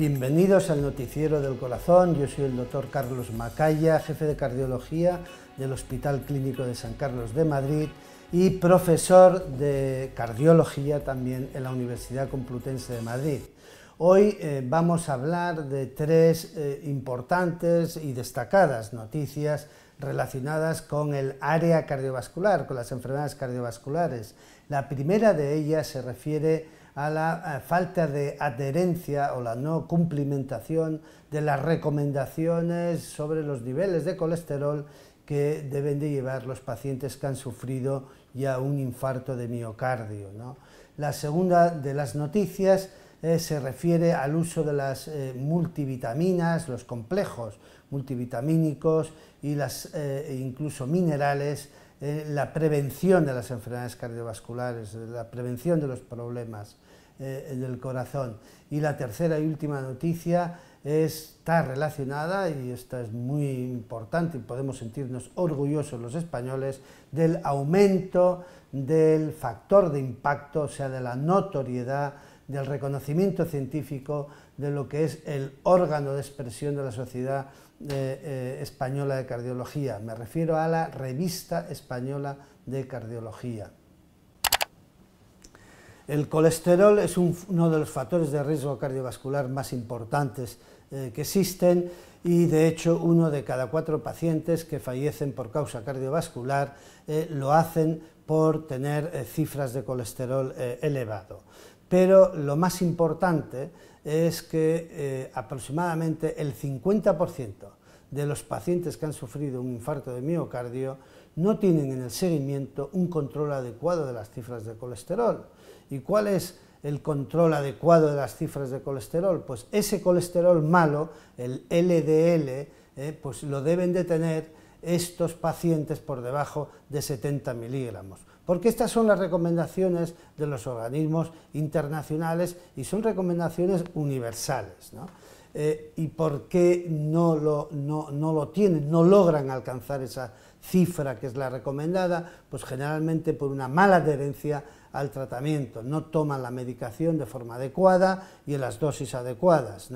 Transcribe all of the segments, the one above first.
Bienvenidos al Noticiero del Corazón. Yo soy el doctor Carlos Macaya, jefe de cardiología del Hospital Clínico de San Carlos de Madrid y profesor de cardiología también en la Universidad Complutense de Madrid. Hoy eh, vamos a hablar de tres eh, importantes y destacadas noticias relacionadas con el área cardiovascular, con las enfermedades cardiovasculares. La primera de ellas se refiere a la eh, falta de adherencia o la no cumplimentación de las recomendaciones sobre los niveles de colesterol que deben de llevar los pacientes que han sufrido ya un infarto de miocardio. La segunda de las noticias eh, se refiere al uso de las eh, multivitaminas, los complejos multivitamínicos y las incluso minerales eh, la prevención de las enfermedades cardiovasculares, la prevención de los problemas eh, del corazón. Y la tercera y última noticia está relacionada, y esta es muy importante y podemos sentirnos orgullosos los españoles, del aumento del factor de impacto, o sea, de la notoriedad del reconocimiento científico, de lo que es el órgano de expresión de la Sociedad eh, eh, Española de Cardiología. Me refiero a la Revista Española de Cardiología. El colesterol es uno de los factores de riesgo cardiovascular más importantes eh, que existen y de hecho uno de cada cuatro pacientes que fallecen por causa cardiovascular lo hacen por tener cifras de colesterol elevado pero lo más importante es que eh, aproximadamente el 50% de los pacientes que han sufrido un infarto de miocardio no tienen en el seguimiento un control adecuado de las cifras de colesterol. ¿Y cuál es el control adecuado de las cifras de colesterol? Pues ese colesterol malo, el LDL, eh, pues lo deben de tener estos pacientes por debajo de 70 miligramos porque estas son las recomendaciones de los organismos internacionales y son recomendaciones universales. Eh, ¿Y por qué no lo, tienen, no logran alcanzar esa cifra que es la recomendada? Pues generalmente por una mala adherencia al tratamiento, no toman la medicación de forma adecuada y en las dosis adecuadas.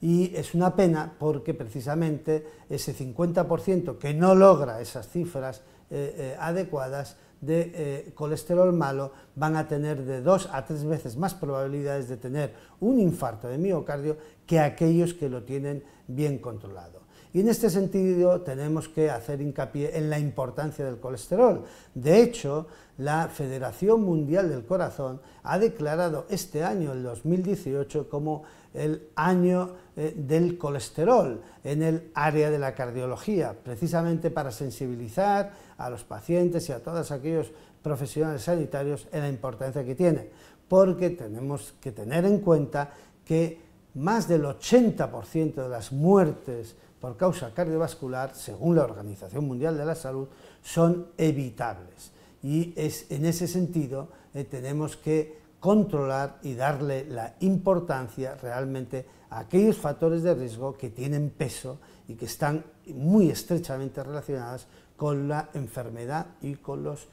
Y es una pena porque precisamente ese 50% que no logra esas cifras eh, eh, adecuadas de eh, colesterol malo van a tener de dos a tres veces más probabilidades de tener un infarto de miocardio que aquellos que lo tienen bien controlado. Y en este sentido tenemos que hacer hincapié en la importancia del colesterol. De hecho, la Federación Mundial del Corazón ha declarado este año, el 2018, como el año eh, del colesterol en el área de la cardiología, precisamente para sensibilizar a los pacientes y a todos aquellos profesionales sanitarios en la importancia que tiene, porque tenemos que tener en cuenta que más del 80% de las muertes por causa cardiovascular, según la Organización Mundial de la Salud, son evitables. Y es, en ese sentido eh, tenemos que controlar y darle la importancia realmente a aquellos factores de riesgo que tienen peso y que están muy estrechamente relacionadas con la enfermedad y con las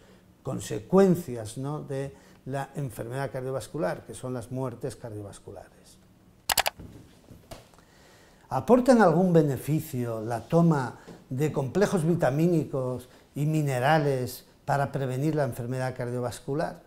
consecuencias de la enfermedad cardiovascular, que son las muertes cardiovasculares. ¿Aportan algún beneficio la toma de complejos vitamínicos y minerales para prevenir la enfermedad cardiovascular?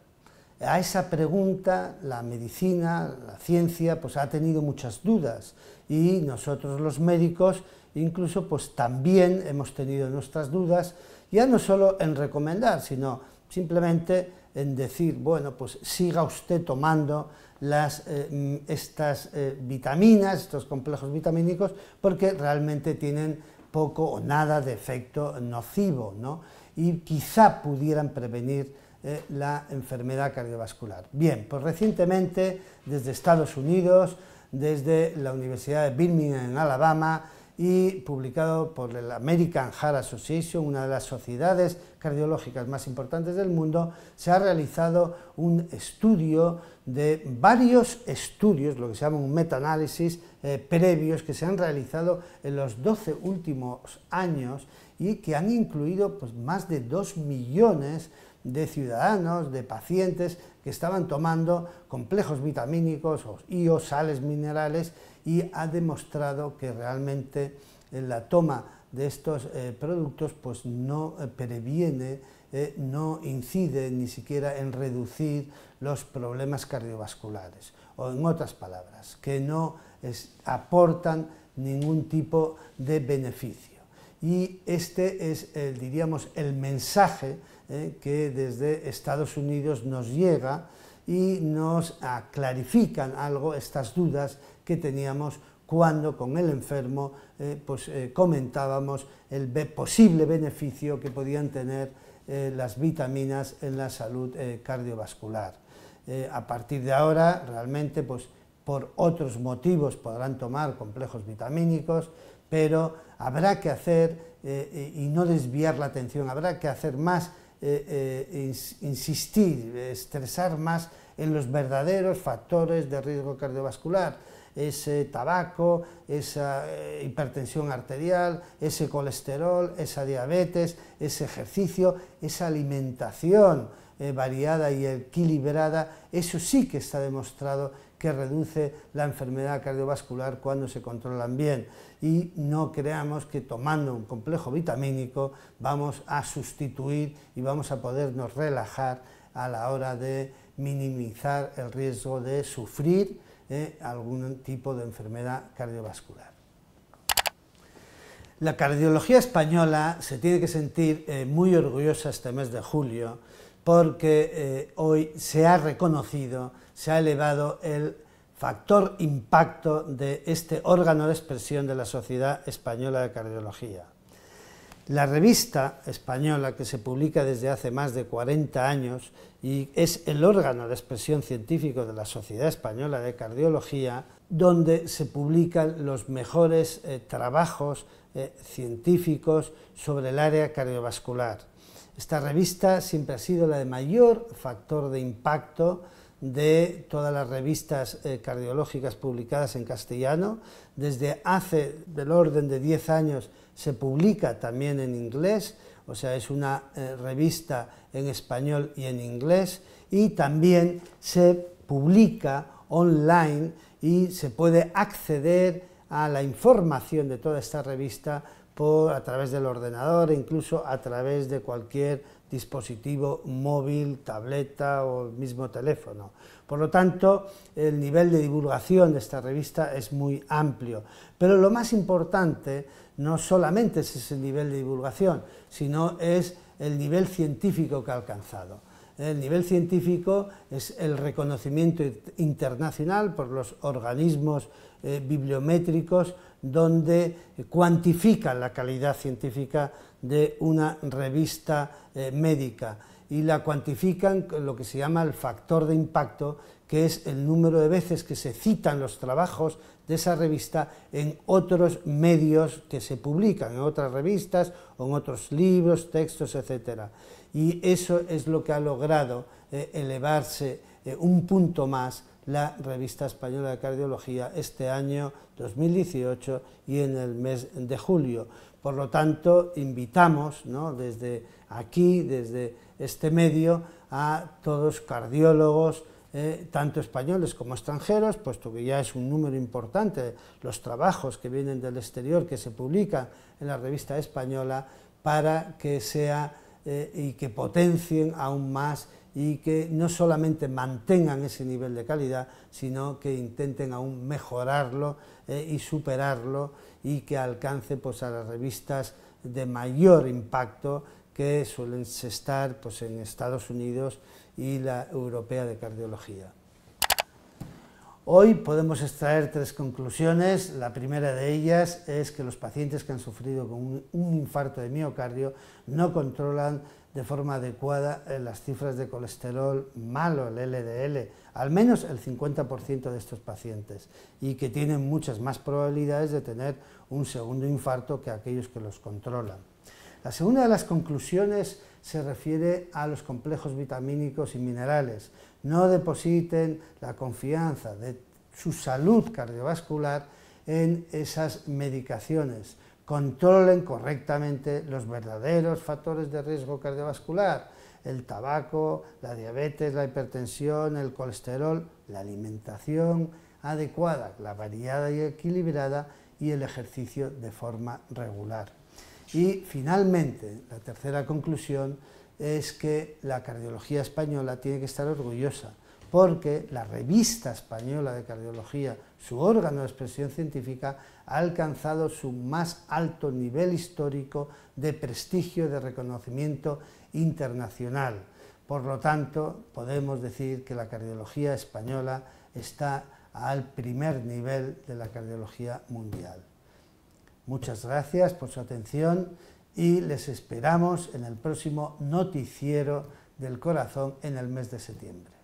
A esa pregunta la medicina, la ciencia, pues ha tenido muchas dudas y nosotros los médicos incluso pues también hemos tenido nuestras dudas, ya no solo en recomendar, sino simplemente en decir, bueno, pues siga usted tomando eh, mm, estas eh, vitaminas, estos complejos vitamínicos, porque realmente tienen poco o nada de efecto nocivo, ¿no? Y quizá pudieran prevenir eh, la enfermedad cardiovascular. Bien, pues recientemente desde Estados Unidos, desde la Universidad de Birmingham en Alabama, y publicado por la American Heart Association, una de las sociedades cardiológicas más importantes del mundo, se ha realizado un estudio de varios estudios, lo que se llama un metaanálisis análisis eh, previos que se han realizado en los 12 últimos años y que han incluido pues, más de 2 millones de de ciudadanos, de pacientes que estaban tomando complejos vitamínicos y o sales minerales y ha demostrado que realmente eh, la toma de estos eh, productos pues no eh, previene, no incide ni siquiera en reducir los problemas cardiovasculares o en otras palabras, que no aportan ningún tipo de beneficio y este es, el, diríamos, el mensaje eh, que desde Estados Unidos nos llega y nos clarifican algo estas dudas que teníamos cuando con el enfermo eh, pues, eh, comentábamos el posible beneficio que podían tener las vitaminas en la salud cardiovascular. a partir de ahora, realmente, pues, por otros motivos podrán tomar complejos vitamínicos, pero habrá que hacer eh, eh, y no desviar la atención, habrá que hacer más, eh, insistir, estresar más en los verdaderos factores de riesgo cardiovascular, ese tabaco, esa hipertensión arterial, ese colesterol, esa diabetes, ese ejercicio, esa alimentación variada y equilibrada, eso sí que está demostrado que reduce la enfermedad cardiovascular cuando se controlan bien. Y no creamos que tomando un complejo vitamínico vamos a sustituir y vamos a podernos relajar a la hora de minimizar el riesgo de sufrir eh, algún tipo de enfermedad cardiovascular. La cardiología española se tiene que sentir eh, muy orgullosa este mes de julio porque eh, hoy se ha reconocido, se ha elevado el factor impacto de este órgano de expresión de la Sociedad Española de Cardiología. La revista española que se publica desde hace más de 40 años y es el órgano de expresión científico de la Sociedad Española de Cardiología, donde se publican los mejores eh, trabajos eh, científicos sobre el área cardiovascular esta revista siempre ha sido la de mayor factor de impacto de todas las revistas eh, cardiológicas publicadas en castellano. Desde hace del orden de 10 años se publica también en inglés, o sea, es una eh, revista en español y en inglés, y también se publica online y se puede acceder a la información de toda esta revista a través del ordenador, incluso a través de cualquier dispositivo móvil, tableta o el mismo teléfono. Por lo tanto, el nivel de divulgación de esta revista es muy amplio. Pero lo más importante no solamente es ese nivel de divulgación, sino es el nivel científico que ha alcanzado. El nivel científico es el reconocimiento internacional por los organismos eh, bibliométricos donde cuantifican la calidad científica de una revista eh, médica y la cuantifican con lo que se llama el factor de impacto, que es el número de veces que se citan los trabajos de esa revista en otros medios que se publican, en otras revistas o en otros libros, textos, etc. Y eso es lo que ha logrado eh, elevarse eh, un punto más la revista española de cardiología este año 2018 y en el mes de julio. Por lo tanto, invitamos desde aquí, desde este medio, a todos cardiólogos, eh, tanto españoles como extranjeros, puesto que ya es un número importante los trabajos que vienen del exterior, que se publican en la revista española, para que sea eh, y que potencien aún más y que no solamente mantengan ese nivel de calidad, sino que intenten aún mejorarlo eh, y superarlo y que alcance pues, a las revistas de mayor impacto que suelen estar pues, en Estados Unidos y la Europea de Cardiología. Hoy podemos extraer tres conclusiones. La primera de ellas es que los pacientes que han sufrido con un infarto de miocardio no controlan de forma adecuada eh, las cifras de colesterol malo, el LDL, al menos el 50% de estos pacientes, y que tienen muchas más probabilidades de tener un segundo infarto que aquellos que los controlan. La segunda de las conclusiones se refiere a los complejos vitamínicos y minerales. No depositen la confianza de su salud cardiovascular en esas medicaciones. Controlen correctamente los verdaderos factores de riesgo cardiovascular, el tabaco, la diabetes, la hipertensión, el colesterol, la alimentación adecuada, la variada y equilibrada y el ejercicio de forma regular. Y finalmente, la tercera conclusión es que la cardiología española tiene que estar orgullosa, porque la revista española de cardiología, su órgano de expresión científica, ha alcanzado su más alto nivel histórico de prestigio, de reconocimiento internacional. Por lo tanto, podemos decir que la cardiología española está al primer nivel de la cardiología mundial. Muchas gracias por su atención y les esperamos en el próximo noticiero del corazón en el mes de septiembre.